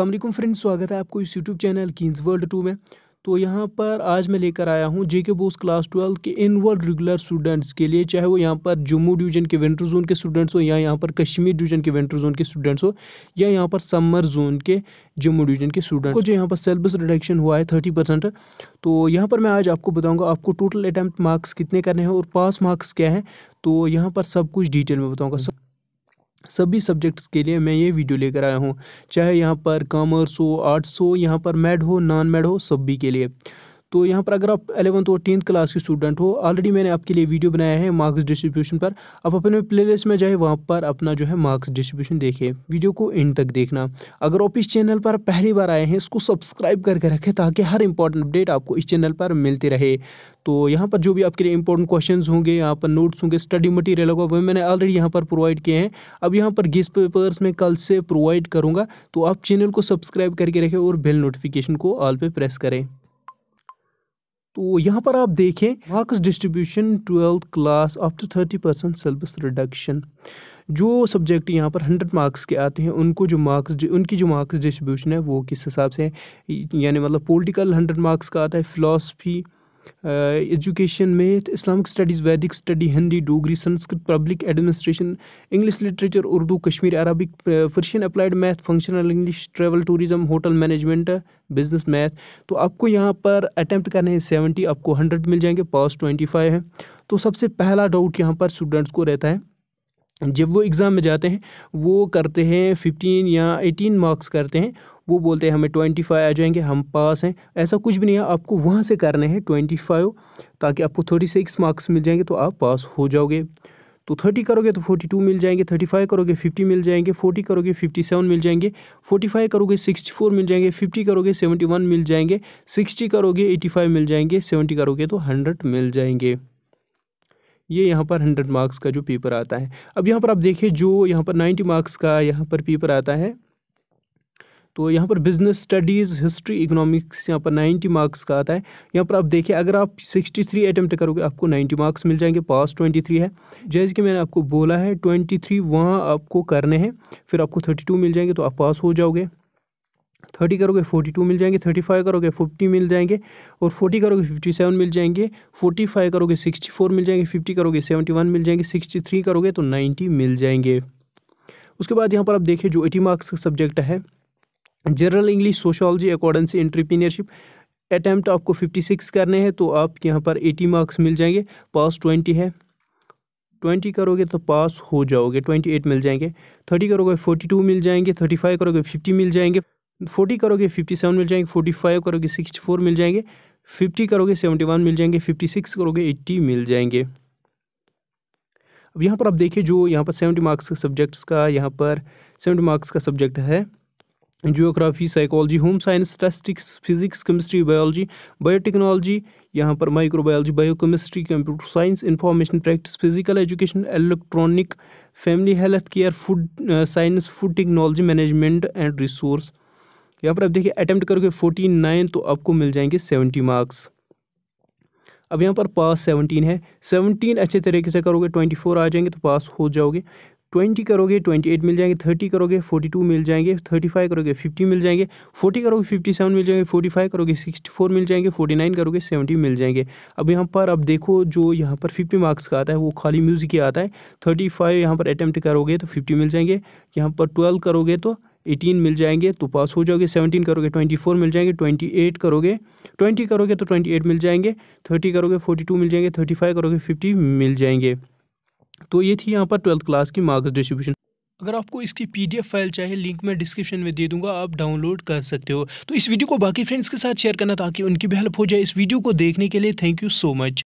अल्लाम फ्रेंड्स स्वागत है आपको इस YouTube channel Kins World Two में तो यहाँ पर आज मैं लेकर आया हूँ J K Bose class twelve के वर्ल्ड रेगुलर स्टूडेंट्स के लिए चाहे वो यहाँ पर जम्मू डिवीजन के विंटर जोन के स्टूडेंट्स हो या यहाँ पर कश्मीर डिवीजन के विंटर जोन के स्टूडेंट्स हो या यहाँ पर समर जोन के जम्मू डिवीजन के स्टूडेंट को जो यहाँ पर सिलेबस रिडक्शन हुआ है थर्टी परसेंट तो यहाँ पर मैं आज आपको बताऊँगा आपको टोटल अटैम्प्ट मार्क्स कितने करने हैं और पास मार्क्स क्या हैं तो यहाँ पर सब कुछ डिटेल में बताऊँगा सभी सब्जेक्ट्स के लिए मैं ये वीडियो लेकर आया हूँ चाहे यहाँ पर कॉमर्स हो आर्ट्स हो यहाँ पर मेड हो नॉन मैड हो सभी के लिए तो यहाँ पर अगर आप एलेवंथ और टेंथ क्लास के स्टूडेंट हो ऑलरेडी मैंने आपके लिए वीडियो बनाया है मार्क्स डिस्ट्रीब्यूशन पर आप अपने प्लेलिस्ट में जाए वहाँ पर अपना जो है मार्क्स डिस्ट्रीब्यूशन देखें वीडियो को एंड तक देखना अगर आप इस चैनल पर पहली बार आए हैं इसको सब्सक्राइब करके रखें ताकि हर इंपॉर्टेंट अपडेट आपको इस चैनल पर मिलती रहे तो यहाँ पर जो भी आपके लिए इंपॉर्टेंट क्वेश्चन होंगे यहाँ पर नोट्स होंगे स्टडी मटीरियल होगा वह मैंने ऑलरेडी यहाँ पर प्रोवाइड किए हैं अब यहाँ पर गेस्ट पेपर्स में कल से प्रोवाइड करूँगा तो आप चैनल को सब्सक्राइब करके रखें और बेल नोटिफिकेशन को ऑल पर प्रेस करें तो यहाँ पर आप देखें marks distribution twelfth class after thirty percent syllabus reduction जो सब्जेक्ट यहाँ पर हंड्रेड मार्क्स के आते हैं उनको जो मार्क्स उनकी जो मार्क्स डिस्ट्रीब्यूशन है वो किस हिसाब से यानी मतलब पॉलिटिकल हंड्रेड मार्क्स का आता है फ़िलासफ़ी एजुकेशन में तो Islamic studies Vedic study Hindi Dogri Sanskrit public administration English literature Urdu Kashmir Arabic Persian applied math functional English travel tourism hotel management business math तो आपको यहाँ पर अटैम्प्ट करने हैं सेवेंटी आपको हंड्रेड मिल जाएंगे पास ट्वेंटी फाइव है तो सबसे पहला डाउट यहाँ पर स्टूडेंट्स को रहता है जब वो एग्ज़ाम में जाते हैं वो करते हैं फिफ्टीन या एटीन मार्क्स करते हैं वो बोलते हैं हमें ट्वेंटी फाइव आ जाएंगे हम पास हैं ऐसा कुछ भी नहीं है आपको वहाँ से करने हैं ट्वेंटी फाइव ताकि आपको थर्टी सिक्स मार्क्स मिल जाएंगे तो आप पास हो जाओगे तो थर्टी करोगे तो फोर्टी टू मिल जाएंगे थर्टी फाइव करोगे फिफ्टी मिल जाएंगे फोर्टी करोगे फिफ्टी सेवन मिल जाएंगे फोर्टी फाइव करोगे सिक्सटी फोर मिल जाएंगे फिफ्टी करोगे सेवेंटी वन मिल जाएंगे सिक्सटी करोगे एटी फाइव मिल जाएंगे सेवेंटी करोगे तो हंड्रेड मिल जाएंगे ये यहाँ पर हंड्रेड मार्क्स का जो पेपर आता है अब यहाँ पर आप देखिए जो यहाँ पर नाइन्टी मार्क्स का यहाँ पर पेपर आता है तो यहाँ पर बिजनेस स्टडीज़ हिस्ट्री इकोनॉमिक्स यहाँ पर 90 मार्क्स का आता है यहाँ पर आप देखिए अगर आप 63 थ्री अटैम्प्ट करोगे आपको 90 मार्क्स मिल जाएंगे पास 23 है जैसे कि मैंने आपको बोला है 23 थ्री वहाँ आपको करने हैं फिर आपको 32 मिल जाएंगे तो आप पास हो जाओगे थर्टी करोगे फोर्टी टू मिल जाएंगे थर्टी फाइव करोगे फिफ्टी मिल जाएंगे और फोर्टी करोगे फिफ्टी सेवन मिल जाएंगे फोर्टी फाइव करोगे सिक्सटी फोर मिल जाएंगे फिफ्टी करोगे सेवेंटी वन मिल जाएंगे सिक्सटी थ्री करोगे तो नाइन्टी मिल जाएंगे उसके बाद यहाँ पर आप देखिए जो एटी मार्क्स का सब्जेक्ट है general English sociology accountancy entrepreneurship attempt आपको फिफ्टी सिक्स करने हैं तो आप यहाँ पर एटी मार्क्स मिल जाएंगे पास ट्वेंटी है ट्वेंटी करोगे तो पास हो जाओगे ट्वेंटी एट मिल जाएंगे थर्टी करोगे फोर्टी टू मिल जाएंगे थर्टी फाइव करोगे फिफ्टी मिल जाएंगे फोर्टी करोगे फिफ्टी सेवन मिल जाएंगे फोर्टी फाइव करोगे सिक्सटी फोर मिल जाएंगे फिफ्टी करोगे सेवेंटी वन मिल जाएंगे फिफ्टी सिक्स करोगे एट्टी मिल जाएंगे अब यहाँ पर आप देखिए जो यहाँ पर सेवेंटी मार्क्स का सब्जेक्ट्स का यहाँ पर सेवेंटी मार्क्स का सब्जेक्ट है geography psychology home science statistics physics chemistry biology biotechnology यहाँ पर microbiology biochemistry computer science information practice physical education electronic family health care food science food technology management and resource यहाँ पर आप देखिए attempt करोगे forty nine तो आपको मिल जाएंगे सेवेंटी मार्क्स अब यहाँ पर पास सेवनटीन है सेवनटीन अच्छे तरीके से करोगे ट्वेंटी फोर आ जाएंगे तो पास हो जाओगे ट्वेंटी करोगे ट्वेंटी एट मिल जाएंगे थर्टी करोगे फोर्टी टू मिल जाएंगे थर्टी फाइव करोगे फिफ्टी मिल जाएंगे फोर्टी करोगे फिफ्टी सेवन मिल जाएंगे फोर्टी फाइव करोगे सिक्सटी फोर मिल जाएंगे फोर्टी नाइन करोगे सेवेंटी मिल जाएंगे अब यहाँ पर अब देखो जो यहाँ पर फिफ्टी मार्क्स का आता है वो खाली म्यूज़िक ही आता है थर्टी फाइव यहाँ पर अटैम्प्ट करोगे तो फिफ्टी मिल जाएंगे यहाँ पर ट्वेल्व करोगे तो एटीन मिल जाएंगे तो पास हो जाओगे सेवनटीन करोगे ट्वेंटी फोर मिल जाएंगे ट्वेंटी एट करोगे ट्वेंटी करोगे तो ट्वेंटी एट मिल जाएंगे थर्टी करोगे फोर्टी टू मिल जाएंगे थर्टी फाइव करोगे फिफ्टी मिल जाएंगे तो ये थी यहाँ पर ट्वेल्थ क्लास की मार्क्स डिस्ट्रीब्यूशन अगर आपको इसकी पीडीएफ फाइल चाहिए लिंक मैं डिस्क्रिप्शन में दे दूंगा आप डाउनलोड कर सकते हो तो इस वीडियो को बाकी फ्रेंड्स के साथ शेयर करना ताकि उनकी भी हेल्प हो जाए इस वीडियो को देखने के लिए थैंक यू सो मच